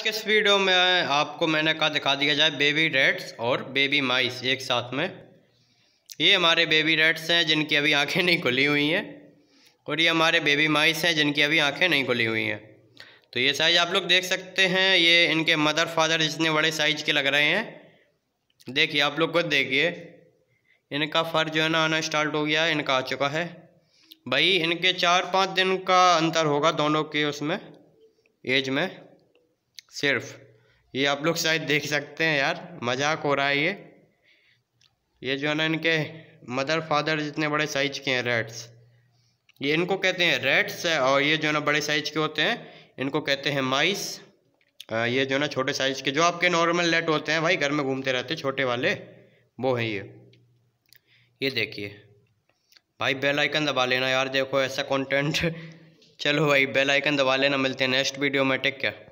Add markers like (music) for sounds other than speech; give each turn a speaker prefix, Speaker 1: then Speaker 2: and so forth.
Speaker 1: आज के इस वीडियो में आपको मैंने कहा दिखा दिया जाए बेबी रेड्स और बेबी माइस एक साथ में ये हमारे बेबी रेड्स हैं जिनकी अभी आंखें नहीं खुली हुई हैं और ये हमारे बेबी माइस हैं जिनकी अभी आंखें नहीं खुली हुई हैं तो ये साइज आप लोग देख सकते हैं ये इनके मदर फादर जितने बड़े साइज के लग रहे हैं देखिए आप लोग खुद देखिए इनका फर जो है ना आना स्टार्ट हो गया इनका आ चुका है भाई इनके चार पाँच दिन का अंतर होगा दोनों के उसमें एज में सिर्फ ये आप लोग शायद देख सकते हैं यार मजाक हो रहा है ये ये जो है ना इनके मदर फादर जितने बड़े साइज के हैं रेड्स ये इनको कहते हैं रेड्स और ये जो है ना बड़े साइज के होते हैं इनको कहते हैं माइस ये जो है ना छोटे साइज के जो आपके नॉर्मल लेट होते हैं भाई घर में घूमते रहते छोटे वाले वो हैं ये ये देखिए भाई बेल आइकन दबा लेना यार देखो ऐसा कंटेंट (laughs) चलो भाई बेल आइकन दबा लेना मिलते हैं नेक्स्ट वीडियो में टेक क्या